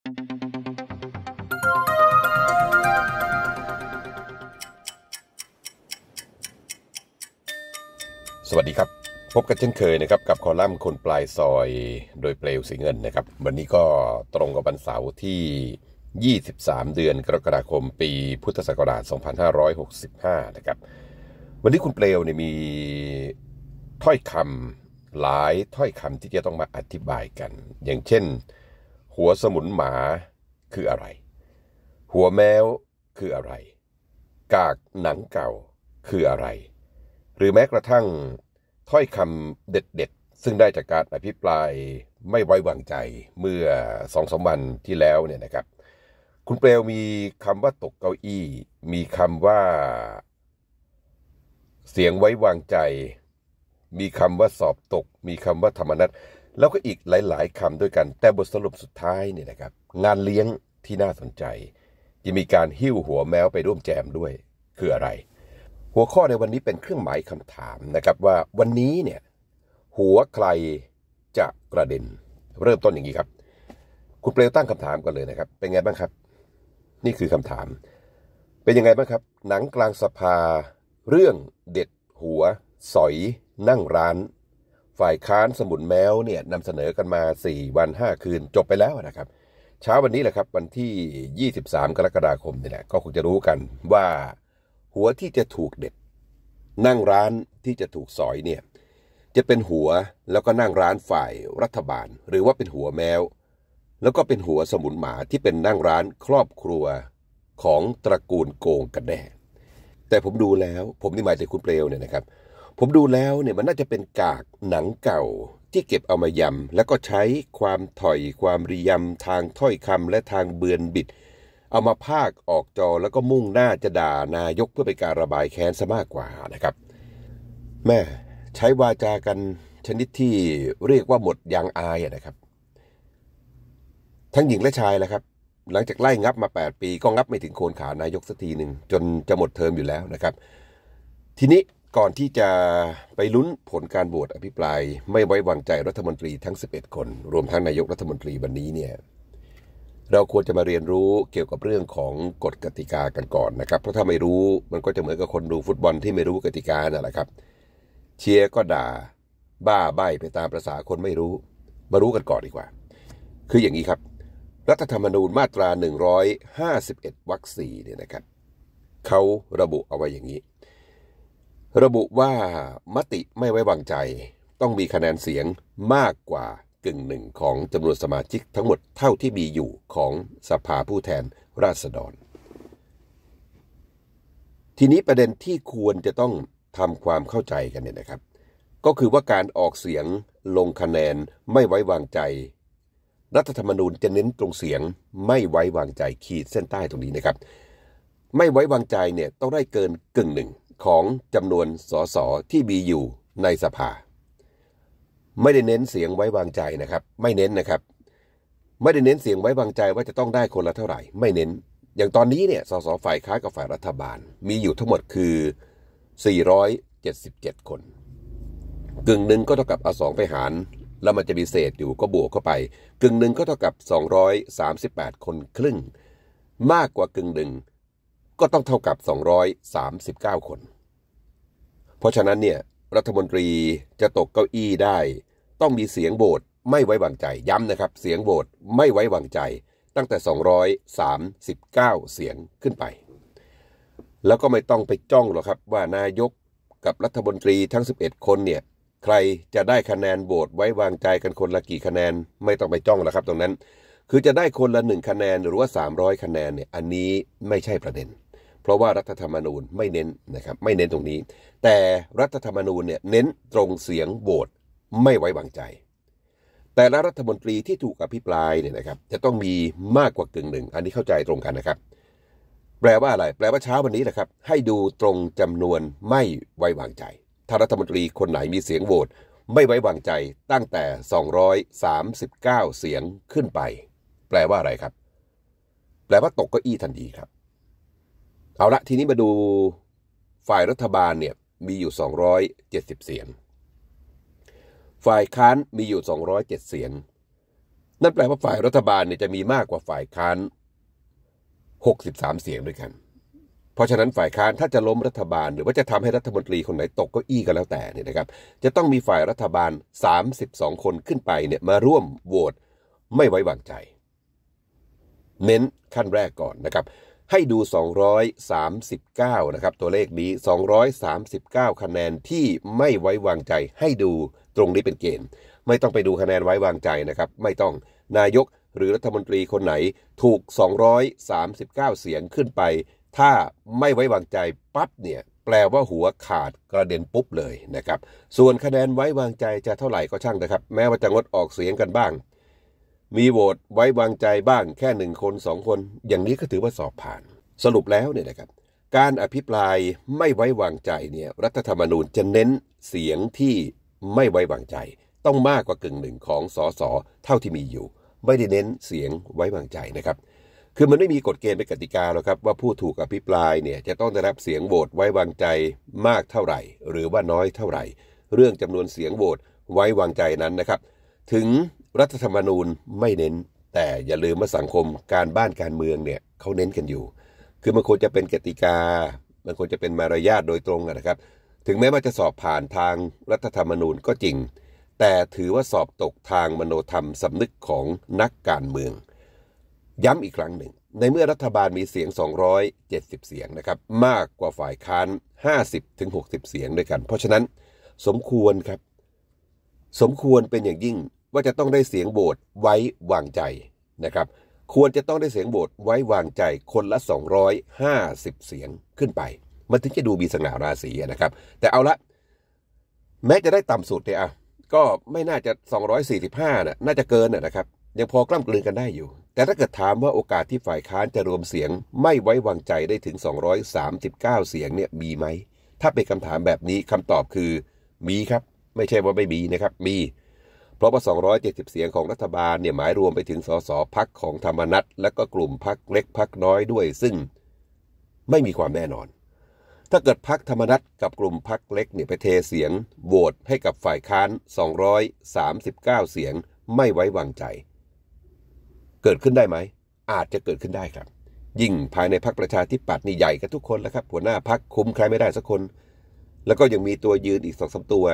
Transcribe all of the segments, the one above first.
สวัสดีครับ พบกันเช่นเคยนะครับ กับคอลัมน์คนปลายซอยโดยเปลวสีเงินนะครับ วันนี้ก็ตรงกับวันเสาร์ที่ 23 เดือนกรกฎาคมปีพุทธศักราช 2565 นะครับ วันนี้คุณเปลวเนี่ยมีถ้อยคำหลายถ้อยคำที่จะต้องมาอธิบายกัน อย่างเช่นหัวสมุนหมาคืออะไร หัวแมวคืออะไร กากหนังเก่าคืออะไร หรือแม้กระทั่งถ้อยคำเด็ดๆ ซึ่งได้จากการอภิปราย ไม่ไว้วางใจเมื่อสองสมวันที่แล้วเนี่ยนะครับ คุณเปลวมีคำว่าตกเก้าอี้ มีคำว่า เสียงไว้วางใจ มีคำว่าสอบตก มีคำว่าธรรมนัตแล้วก็อีกหลายๆคำด้วยกันแต่บทสรุปสุดท้ายเนี่ยนะครับ งานเลี้ยงที่น่าสนใจจะมีการหิ้วหัวแมวไปร่วมแจมด้วย คืออะไร หัวข้อในวันนี้เป็นเครื่องหมายคำถามนะครับ ว่าวันนี้เนี่ยหัวใครจะกระเด็นเริ่มต้นอย่างนี้ครับ คุณเปลวตั้งคำถามกันเลยนะครับ เป็นไงบ้างครับ นี่คือคำถาม เป็นยังไงบ้างครับหนังกลางสภา เรื่องเด็ดหัว สอย นั่งร้านฝ่ายค้านสมุนแมวเนี่ยนำเสนอกันมา 4 วัน 5 คืนจบไปแล้วนะครับ เช้าวันนี้แหละครับ วันที่ 23 กรกฎาคมนี่แหละก็คงจะรู้กันว่า หัวที่จะถูกเด็ด นั่งร้านที่จะถูกสอยเนี่ยจะเป็นหัวแล้วก็นั่งร้านฝ่ายรัฐบาล หรือว่าเป็นหัวแมวแล้วก็เป็นหัวสมุนหมาที่เป็นนั่งร้านครอบครัวของตระกูลโกงกันแน่แต่ผมดูแล้วผมนี่หมายถึงคุณเปลวเนี่ยนะครับผมดูแล้วเนี่ยมันน่าจะเป็นกากหนังเก่าที่เก็บเอามายำแล้วก็ใช้ความถอยความรียำทางถ้อยคำและทางเบือนบิด เอามาภาคออกจอ แล้วก็มุ่งหน้าจะด่านายกเพื่อเป็นการระบายแค้นซะมากกว่านะครับแม่ใช้วาจากันชนิดที่เรียกว่าหมดยางอายนะครับ ทั้งหญิงและชายแหละครับ หลังจากไล่งับมา 8 ปี ก็งับไม่ถึงโคนขานายกสักทีหนึ่งจนจะหมดเทอมอยู่แล้วนะครับ ทีนี้ก่อนที่จะไปลุ้นผลการโหวตอภิปราย ไม่ไว้วางใจรัฐมนตรีทั้ง 11 คนรวมทั้งนายกรัฐมนตรีวันนี้เนี่ยเราควรจะมาเรียนรู้เกี่ยวกับเรื่องของกฎกติกากันก่อนนะครับ เพราะถ้าไม่รู้มันก็จะเหมือนกับคนดูฟุตบอลที่ไม่รู้กติกานั่นแหละครับเชียร์ก็ด่า บ้าใบาไปตามประษาคนไม่รู้มารู้กันก่อนดีกว่า คืออย่างนี้ครับ รัฐธรรมนูญมาตรา 151 วรรคสี่เนี่ยนะครับเขาระบุเอาไว้อย่างนี้ระบุว่ามติไม่ไว้วางใจ ต้องมีคะแนนเสียงมากกว่ากึ่งหนึ่งของจำนวนสมาชิกทั้งหมดเท่าที่มีอยู่ของสภาผู้แทนราษฎร ทีนี้ประเด็นที่ควรจะต้องทำความเข้าใจกันเนี่ยนะครับ ก็คือว่าการออกเสียงลงคะแนนไม่ไว้วางใจ รัฐธรรมนูญจะเน้นตรงเสียงไม่ไว้วางใจขีดเส้นใต้ตรงนี้นะครับ ไม่ไว้วางใจเนี่ยต้องได้เกินกึ่งหนึ่งของจำนวนสสที่มีอยู่ในสภา ไม่ได้เน้นเสียงไว้วางใจนะครับไม่เน้นนะครับ ไม่ได้เน้นเสียงไว้วางใจว่าจะต้องได้คนละเท่าไหร่ ไม่เน้น อย่างตอนนี้เนี่ยสสฝ่ายค้ากับฝ่ายรัฐบาลมีอยู่ทั้งหมดคือ 477 คน กึ่งหนึ่งก็เท่ากับเอาสองไปหาร แล้วมันจะมีเศษอยู่ก็บวกเข้าไป กึ่งหนึ่งก็เท่ากับ 238 คนครึ่ง มากกว่ากึ่งหนึ่งก็ต้องเท่ากับ 239 คน เพราะฉะนั้นเนี่ยรัฐมนตรีจะตกเก้าอี้ได้ต้องมีเสียงโหวตไม่ไว้วางใจย้ำนะครับเสียงโหวตไม่ไว้วางใจตั้งแต่ 239 เสียงขึ้นไป แล้วก็ไม่ต้องไปจ้องหรอกครับว่านายกกับรัฐมนตรีทั้ง 11 คนเนี่ยใครจะได้คะแนนโหวตไว้วางใจกันคนละกี่คะแนนไม่ต้องไปจ้องแล้วครับตรงนั้น คือจะได้คนละหนึ่งคะแนนหรือว่า 300 คะแนนเนี่ยอันนี้ไม่ใช่ประเด็นราะว่ารัฐธรรมนูญไม่เน้นนะครับ ไม่เน้นตรงนี้ แต่รัฐธรรมนูญเนี่ยเน้นตรงเสียงโหวตไม่ไว้วางใจ แต่ละรัฐมนตรีที่ถูกอภิปรายเนี่ยนะครับ จะต้องมีมากกว่ากึ่งหนึ่งอันนี้เข้าใจตรงกันนะครับ แปลว่าอะไรแปลว่าเช้าวันนี้นะครับ ให้ดูตรงจำนวนไม่ไว้วางใจ ถ้ารัฐมนตรีคนไหนมีเสียงโหวตไม่ไว้วางใจตั้งแต่ 239 เสียงขึ้นไป แปลว่าอะไรครับ แปลว่าตกเก้าอี้ทันทีครับเอาละทีนี้มาดูฝ่ายรัฐบาลเนี่ยมีอยู่ 270 เสียง ฝ่ายค้านมีอยู่ 207 เสียง นั่นแปลว่าฝ่ายรัฐบาลเนี่ยจะมีมากกว่าฝ่ายค้าน63 เสียงด้วยกัน เพราะฉะนั้นฝ่ายค้านถ้าจะล้มรัฐบาล หรือว่าจะทำให้รัฐมนตรีคนไหนตกเก้าอี้ก็แล้วแต่เนี่ยนะครับ จะต้องมีฝ่ายรัฐบาล 32 คนขึ้นไปเนี่ยมาร่วมโหวตไม่ไว้วางใจเน้นขั้นแรกก่อนนะครับให้ดู 239 นะครับตัวเลขนี้ 239 คะแนนที่ไม่ไว้วางใจให้ดูตรงนี้เป็นเกณฑ์ ไม่ต้องไปดูคะแนนไว้วางใจนะครับไม่ต้องนายกหรือรัฐมนตรีคนไหนถูก 239 เสียงขึ้นไป ถ้าไม่ไว้วางใจปั๊บเนี่ยแปลว่าหัวขาดกระเด็นปุ๊บเลยนะครับส่วนคะแนนไว้วางใจจะเท่าไหร่ก็ช่างนะครับ แม้ว่าจะงดออกเสียงกันบ้างมีโหวตไว้วางใจบ้างแค่หนึ่งคนสองคน อย่างนี้ก็ถือว่าสอบผ่าน สรุปแล้วเนี่ยนะครับ การอภิปรายไม่ไว้วางใจเนี่ยรัฐธรรมนูญจะเน้นเสียงที่ไม่ไว้วางใจ ต้องมากกว่ากึ่งหนึ่งของสสเท่าที่มีอยู่ ไม่ได้เน้นเสียงไว้วางใจนะครับ คือมันไม่มีกฎเกณฑ์เป็นกติกาหรอกครับ ว่าผู้ถูกอภิปรายเนี่ยจะต้องได้รับเสียงโหวตไว้วางใจมากเท่าไหร่ หรือว่าน้อยเท่าไหร่ เรื่องจำนวนเสียงโหวตไว้วางใจนั้นนะครับ ถึงรัฐธรรมนูญไม่เน้น แต่อย่าลืมว่าสังคมการบ้านการเมืองเนี่ยเขาเน้นกันอยู่ คือมันควรจะเป็นกติกา มันควรจะเป็นมารยาทโดยตรงนะครับ ถึงแม้ว่าจะสอบผ่านทางรัฐธรรมนูญก็จริง แต่ถือว่าสอบตกทางมโนธรรมสำนึกของนักการเมือง ย้ำอีกครั้งหนึ่ง ในเมื่อรัฐบาลมีเสียง 270 เสียงนะครับมากกว่าฝ่ายค้าน 50-60 เสียงด้วยกัน เพราะฉะนั้นสมควรครับ สมควรเป็นอย่างยิ่งว่าจะต้องได้เสียงโหวตไว้วางใจนะครับ ควรจะต้องได้เสียงโหวตไว้วางใจคนละ 250 เสียงขึ้นไป มันถึงจะดูมีสง่าราศีนะครับ แต่เอาละ แม้จะได้ต่ำสุดเนี่ยะก็ไม่น่าจะ 245นะ่ะน่าจะเกินนะครับยังพอกล้ำกลืนกันได้อยู่ แต่ถ้าเกิดถามว่าโอกาสที่ฝ่ายค้านจะรวมเสียง ไม่ไว้วางใจได้ถึง 239 เสียงเนี่ยมีไหมถ้าเป็นคำถามแบบนี้คำตอบคือมีครับ ไม่ใช่ว่าไม่มีนะครับมีเพราะว่า 270 เสียงของรัฐบาลเนี่ยหมายรวมไปถึงสสพักของธรรมนัต และก็กลุ่มพักเล็กพักน้อยด้วย ซึ่งไม่มีความแน่นอน ถ้าเกิดพักธรรมนัตกับกลุ่มพักเล็กเนี่ยไปเทเสียงโหวตให้กับฝ่ายค้าน 239 เสียงไม่ไว้วางใจ เกิดขึ้นได้ไหม อาจจะเกิดขึ้นได้ครับ ยิ่งภายในพักประชาธิปัตย์นี่ใหญ่กันทุกคนแล้วครับหัวหน้าพักคุ้มใครไม่ได้สักคน แล้วก็ยังมีตัวยืนอีกสองสาตัว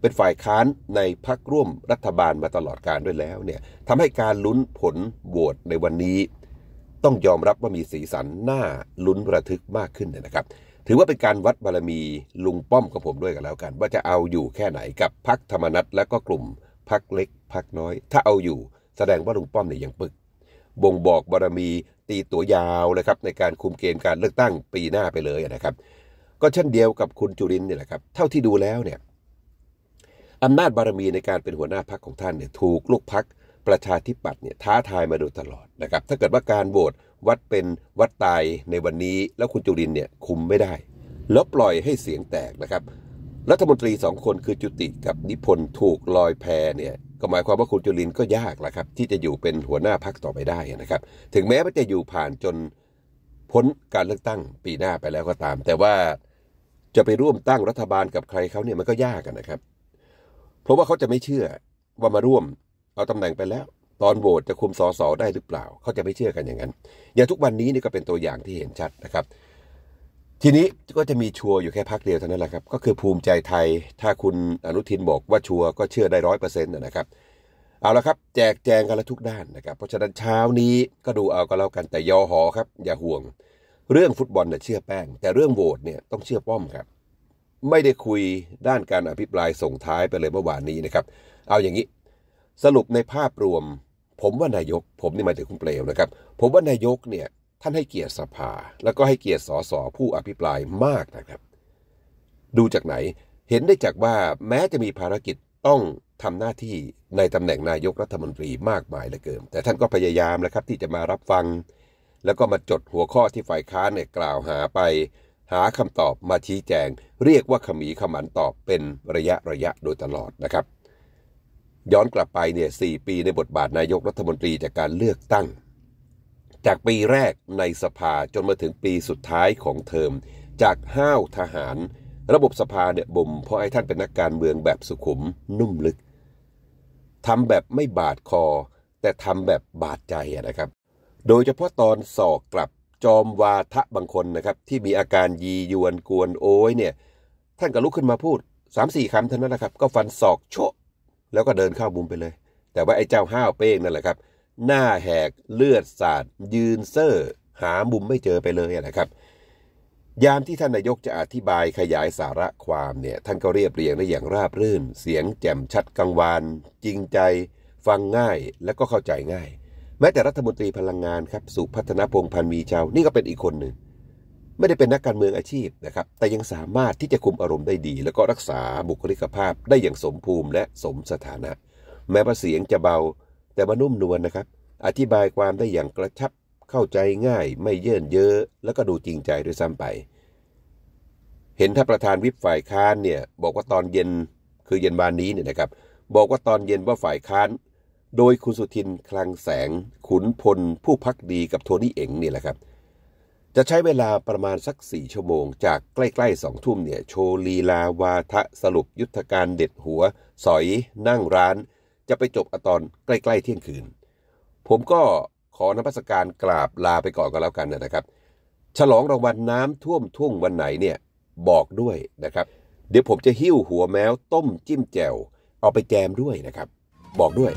เป็นฝ่ายค้านในพักร่วมรัฐบาลมาตลอดการด้วยแล้วเนี่ยทำให้การลุ้นผลโหวตในวันนี้ ต้องยอมรับว่ามีสีสันน่าลุ้นระทึกมากขึ้นนะครับ ถือว่าเป็นการวัดบารมีลุงป้อมกับผมด้วยกันแล้วกัน ว่าจะเอาอยู่แค่ไหนกับพักธรรมนัตและก็กลุ่มพักเล็กพักน้อย ถ้าเอาอยู่ แสดงว่าลุงป้อมเนี่ยยังปึก บ่งบอกบารมีตีตัวยาวเลยครับในการคุมเกมการเลือกตั้งปีหน้าไปเลยนะครับ ก็เช่นเดียวกับคุณจุรินเนี่ยแหละครับ เท่าที่ดูแล้วเนี่ยอำนาจบารมีในการเป็นหัวหน้าพักของท่านเนี่ยถูกลูกพักประชาธิปัตย์เนี่ยท้าทายมาโดยตลอดนะครับ ถ้าเกิดว่าการโหวตวัดเป็นวัดตายในวันนี้แล้วคุณจุรินเนี่ยคุมไม่ได้แล้วปล่อยให้เสียงแตกนะครับ รัฐมนตรีสองคนคือจุติกับนิพนธ์ถูกลอยแพเนี่ยก็หมายความว่าคุณจุลินก็ยากแหละครับ ที่จะอยู่เป็นหัวหน้าพักต่อไปได้นะครับ ถึงแม้ว่าจะอยู่ผ่านจนพ้นการเลือกตั้งปีหน้าไปแล้วก็ตาม แต่ว่าจะไปร่วมตั้งรัฐบาลกับใครเขาเนี่ยมันก็ยากนะครับเพราะว่าเขาจะไม่เชื่อว่ามาร่วมเอาตำแหน่งไปแล้ว ตอนโหวตจะคุมสอสอได้หรือเปล่าเขาจะไม่เชื่อกันอย่างนั้น อย่างทุกวันนี้นี่ก็เป็นตัวอย่างที่เห็นชัดนะครับ ทีนี้ก็จะมีชัวอยู่แค่พักเดียวเท่านั้นแหละครับ ก็คือภูมิใจไทยถ้าคุณอนุทินบอก ว่าชัวก็เชื่อได้ร้อยเปอร์เซ็นต์นะครับ เอาละครับ แจกแจงกันละทุกด้านนะครับ เพราะฉะนั้นเช้านี้ก็ดูเอาก็แล้วกันแต่ยอหอครับ อย่าห่วงเรื่องฟุตบอลเนี่ยเชื่อแป้งแต่เรื่องโหวตเนี่ยต้องเชื่อป้อมครับไม่ได้คุยด้านการอภิปรายส่งท้ายไปเลยเมื่อวานนี้นะครับ เอาอย่างนี้ สรุปในภาพรวม ผมว่านายก ผมนี่มาจากคุณเปลวนะครับ ผมว่านายกเนี่ยท่านให้เกียรติสภา แล้วก็ให้เกียรติสสผู้อภิปรายมากนะครับ ดูจากไหนเห็นได้จากว่าแม้จะมีภารกิจต้องทำหน้าที่ในตำแหน่งนายกรัฐมนตรีมากมายเหลือเกินแต่ท่านก็พยายามแล้วครับที่จะมารับฟัง แล้วก็มาจดหัวข้อที่ฝ่ายค้านเนี่ยกล่าวหาไปหาคำตอบมาชี้แจงเรียกว่าขมีขมันตอบเป็นระยะระยะโดยตลอดนะครับ ย้อนกลับไปเนี่ยสปีในบทบาท นายกรัฐมนตรี จากการเลือกตั้ง จากปีแรกในสภาจนมาถึงปีสุดท้ายของเทอมจากห้าวทหาร ระบบสภาเนี่ยบ่มเพราะไอ้ท่านเป็นนักการเมืองแบบสุขุมนุ่มลึกทำแบบไม่บาดคอ แต่ทำแบบบาดใจนะครับ โดยเฉพาะตอนสอกกลับจอมวาทะบางคนนะครับที่มีอาการยียวนกวนโอ้ยเนี่ยท่านก็ลุกขึ้นมาพูดสามสี่คำเท่านั้นและครับ ก็ฟันศอก โชะแล้วก็เดินเข้ามุมไปเลย แต่ว่าไอ้เจ้าห้าวเป้งนั่นแหละครับหน้าแหกเลือดสาดยืนเซ่อหามุมไม่เจอไปเลยนะครับ ยามที่ท่านนายกจะอธิบายขยายสาระความเนี่ยท่านก็เรียบเรียงได้อย่างราบรื่น เสียงแจ่มชัดกังวาน จริงใจฟังง่ายและก็เข้าใจง่ายแม้แต่รัฐมนตรีพลังงานครับสุพัฒนพงพันมีชาวนี่ก็เป็นอีกคนหนึ่ง ไม่ได้เป็นนักการเมืองอาชีพนะครับ แต่ยังสามารถที่จะคุมอารมณ์ได้ดี แล้วก็รักษาบุคลิกภาพ ได้อย่างสมภูมิและสมสถานะ แม้ว่าเสียงจะเบาแต่มานุ่มนวลนนะครับ อธิบายความได้อย่างกระชับเข้าใจง่าย ไม่เยื่นเยอะ แล้วก็ดูจริงใจด้วยซ้ำไป เห็นท่านประธานวิปฝ่ายค้านเนี่ยบอกว่าตอนเย็นคือเย็นวานนี้เนี่ยนะครับ บอกว่าตอนเย็นว่าฝ่ายค้านโดยคุณสุทินคลังแสงขุนพลผู้พักดีกับโทนี่เอ๋งเนี่ยแหละครับ จะใช้เวลาประมาณสักสี่ชั่วโมง จากใกล้ๆสองทุ่มเนี่ย โชว์ลีลาวาทะสรุปยุทธการเด็ดหัว สอย นั่งร้าน จะไปจบอตอนใกล้ ๆเที่ยงคืน ผมก็ขอนพัสการกราบลาไปก่อนก็แล้วกันนะครับ ฉลองรางวัลน้ำท่วมทุ่งวันไหนเนี่ยบอกด้วยนะครับ เดี๋ยวผมจะหิ้วหัวแมวต้มจิ้มแจ่วเอาไปแจมด้วยนะครับ บอกด้วย